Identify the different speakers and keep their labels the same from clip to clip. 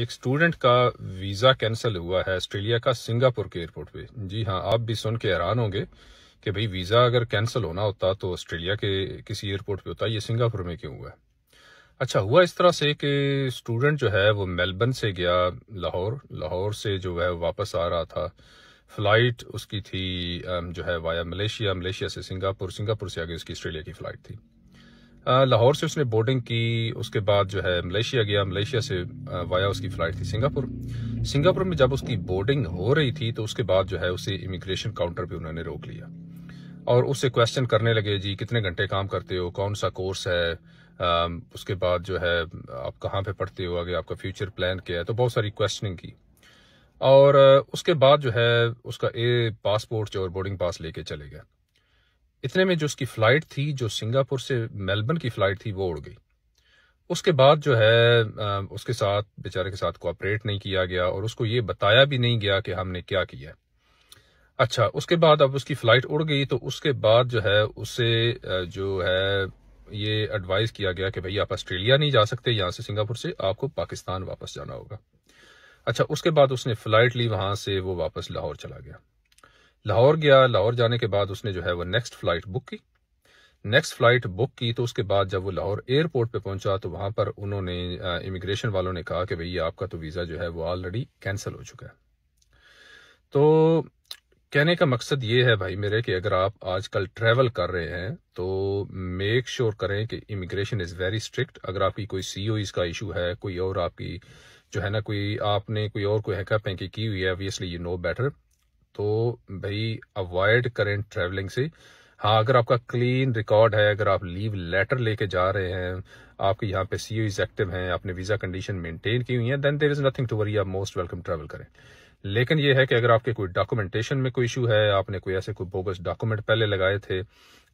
Speaker 1: एक स्टूडेंट का visa cancel हुआ है ऑस्ट्रेलिया का सिंगापुर के एयरपोर्ट पे जी हाँ आप भी सुन के हैरान होंगे कि भाई वीज़ा अगर कैंसिल होना होता तो ऑस्ट्रेलिया के किसी एयरपोर्ट पे होता ये सिंगापुर में क्यों हुआ है अच्छा हुआ इस तरह से कि स्टूडेंट जो है वो मेलबर्न से गया लाहौर लाहौर से जो है वापस आ रहा था फ्लाइट उसकी थी जो है वाया मलेशिया मलेशिया से सिंगापुर सिंगापुर से आगे उसकी ऑस्ट्रेलिया की फ्लाइट थी लाहौर से उसने बोर्डिंग की उसके बाद जो है मलेशिया गया मलेशिया से वाया उसकी फ्लाइट थी सिंगापुर सिंगापुर में जब उसकी बोर्डिंग हो रही थी तो उसके बाद जो है उसे इमिग्रेशन काउंटर पे उन्होंने रोक लिया और उससे क्वेश्चन करने लगे जी कितने घंटे काम करते हो कौन सा कोर्स है आ, उसके बाद जो है आप कहाँ पे पढ़ते हो आगे आपका फ्यूचर प्लान क्या है तो बहुत सारी क्वेश्चनिंग की और उसके बाद जो है उसका ए पासपोर्ट जो और बोर्डिंग पास लेके चले गए इतने में जो उसकी फ्लाइट थी जो सिंगापुर से मेलबर्न की फ्लाइट थी वो उड़ गई उसके बाद जो है उसके साथ बेचारे के साथ कोऑपरेट नहीं किया गया और उसको ये बताया भी नहीं गया कि हमने क्या किया अच्छा उसके बाद अब उसकी फ्लाइट उड़ गई तो उसके बाद जो है उसे जो है ये एडवाइस किया गया कि भाई आप ऑस्ट्रेलिया नहीं जा सकते यहां से सिंगापुर से आपको पाकिस्तान वापस जाना होगा अच्छा उसके बाद उसने फ्लाइट ली वहां से वो वापस लाहौर चला गया लाहौर गया लाहौर जाने के बाद उसने जो है वो नेक्स्ट फ्लाइट बुक की नेक्स्ट फ्लाइट बुक की तो उसके बाद जब वो लाहौर एयरपोर्ट पे पहुंचा तो वहां पर उन्होंने इमिग्रेशन वालों ने कहा कि भई आपका तो वीज़ा जो है वो ऑलरेडी कैंसिल हो चुका है तो कहने का मकसद ये है भाई मेरे कि अगर आप आजकल ट्रैवल कर रहे हैं तो मेक श्योर sure करें कि इमिग्रेशन इज़ वेरी स्ट्रिक्ट अगर आपकी कोई सी e का इशू है कोई और आपकी जो है ना कोई आपने कोई और कोई हैकअप है की हुई है ऑब्वियसली यू नो बेटर तो भाई अवॉइड करें ट्रैवलिंग से हाँ अगर आपका क्लीन रिकॉर्ड है अगर आप लीव लेटर लेके जा रहे हैं आपके यहाँ पे सी एक्टिव हैं आपने वीज़ा कंडीशन मेंटेन की हुई है then there is nothing to worry आप मोस्ट वेलकम ट्रैवल करें लेकिन ये है कि अगर आपके कोई डॉक्यूमेंटेशन में कोई इशू है आपने कोई ऐसे कोई बोगस डॉक्यूमेंट पहले लगाए थे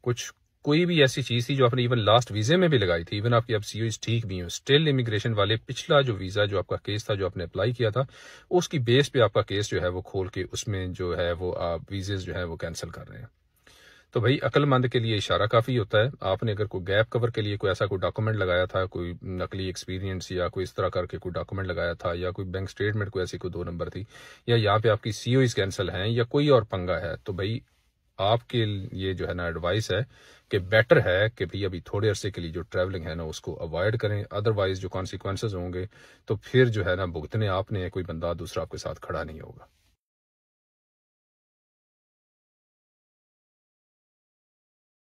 Speaker 1: कुछ कोई भी ऐसी चीज थी जो आपने इवन लास्ट वीजे में भी लगाई थी इवन आपकी अब सीओ ठीक भी हो स्टिल इमिग्रेशन वाले पिछला जो वीजा जो आपका केस था जो आपने अप्लाई किया था उसकी बेस पे आपका केस जो है वो खोल के उसमें जो है वो आप वीजे जो है वो कैंसिल कर रहे हैं तो भाई अकलमंद के लिए इशारा काफ़ी होता है आपने अगर कोई गैप कवर के लिए कोई ऐसा कोई डॉक्यूमेंट लगाया था कोई नकली एक्सपीरियंस या कोई इस तरह करके कोई डॉक्यूमेंट लगाया था या कोई बैंक स्टेटमेंट कोई ऐसी कोई दो नंबर थी या यहाँ पे आपकी सीओ कैंसिल हैं या कोई और पंगा है तो भाई आपके ये जो है ना एडवाइस है कि बेटर है कि भाई अभी थोड़े अरसे के लिए जो ट्रैवलिंग है ना उसको अवॉइड करें अदरवाइज जो कॉन्सिक्वेंसेज होंगे तो फिर जो है ना भुगतने आपने कोई बंदा दूसरा आपके साथ खड़ा नहीं होगा